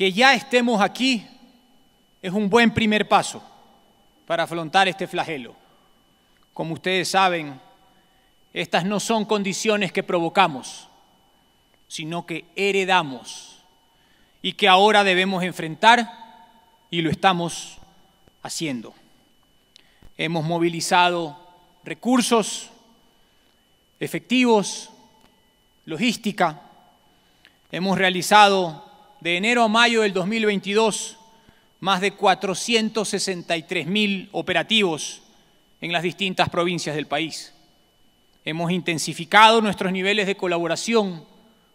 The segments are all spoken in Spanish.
que ya estemos aquí es un buen primer paso para afrontar este flagelo. Como ustedes saben, estas no son condiciones que provocamos, sino que heredamos y que ahora debemos enfrentar y lo estamos haciendo. Hemos movilizado recursos, efectivos, logística, hemos realizado de enero a mayo del 2022, más de 463.000 operativos en las distintas provincias del país. Hemos intensificado nuestros niveles de colaboración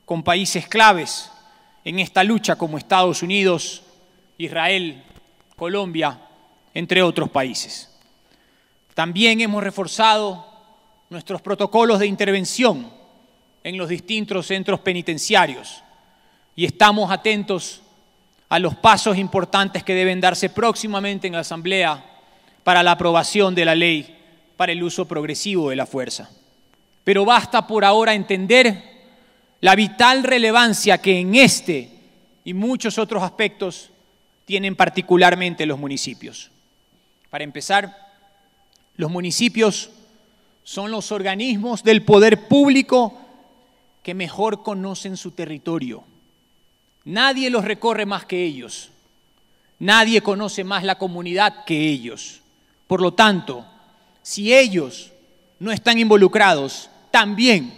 con países claves en esta lucha como Estados Unidos, Israel, Colombia, entre otros países. También hemos reforzado nuestros protocolos de intervención en los distintos centros penitenciarios y estamos atentos a los pasos importantes que deben darse próximamente en la Asamblea para la aprobación de la ley para el uso progresivo de la fuerza. Pero basta por ahora entender la vital relevancia que en este y muchos otros aspectos tienen particularmente los municipios. Para empezar, los municipios son los organismos del poder público que mejor conocen su territorio Nadie los recorre más que ellos. Nadie conoce más la comunidad que ellos. Por lo tanto, si ellos no están involucrados también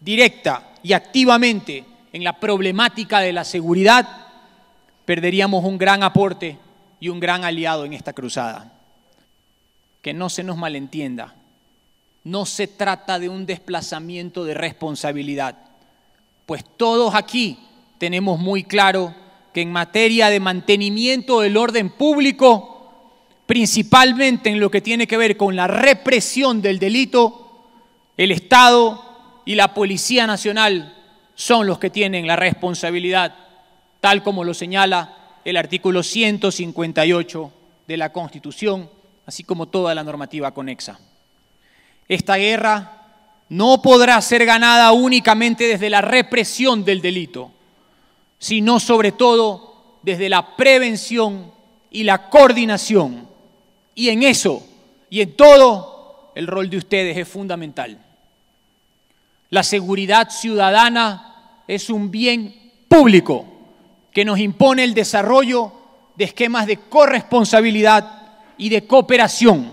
directa y activamente en la problemática de la seguridad, perderíamos un gran aporte y un gran aliado en esta cruzada. Que no se nos malentienda, no se trata de un desplazamiento de responsabilidad, pues todos aquí tenemos muy claro que en materia de mantenimiento del orden público, principalmente en lo que tiene que ver con la represión del delito, el Estado y la Policía Nacional son los que tienen la responsabilidad, tal como lo señala el artículo 158 de la Constitución, así como toda la normativa conexa. Esta guerra no podrá ser ganada únicamente desde la represión del delito, sino sobre todo desde la prevención y la coordinación. Y en eso y en todo el rol de ustedes es fundamental. La seguridad ciudadana es un bien público que nos impone el desarrollo de esquemas de corresponsabilidad y de cooperación.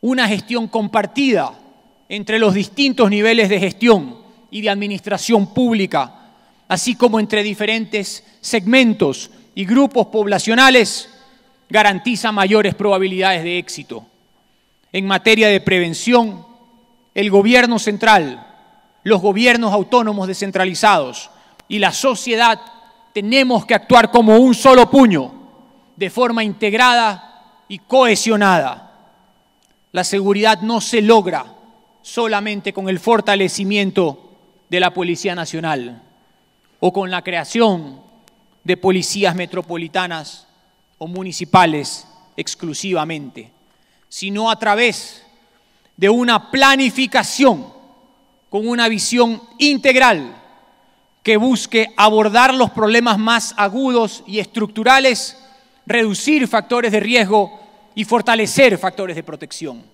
Una gestión compartida entre los distintos niveles de gestión y de administración pública así como entre diferentes segmentos y grupos poblacionales, garantiza mayores probabilidades de éxito. En materia de prevención, el gobierno central, los gobiernos autónomos descentralizados y la sociedad tenemos que actuar como un solo puño, de forma integrada y cohesionada. La seguridad no se logra solamente con el fortalecimiento de la Policía Nacional o con la creación de policías metropolitanas o municipales exclusivamente, sino a través de una planificación con una visión integral que busque abordar los problemas más agudos y estructurales, reducir factores de riesgo y fortalecer factores de protección.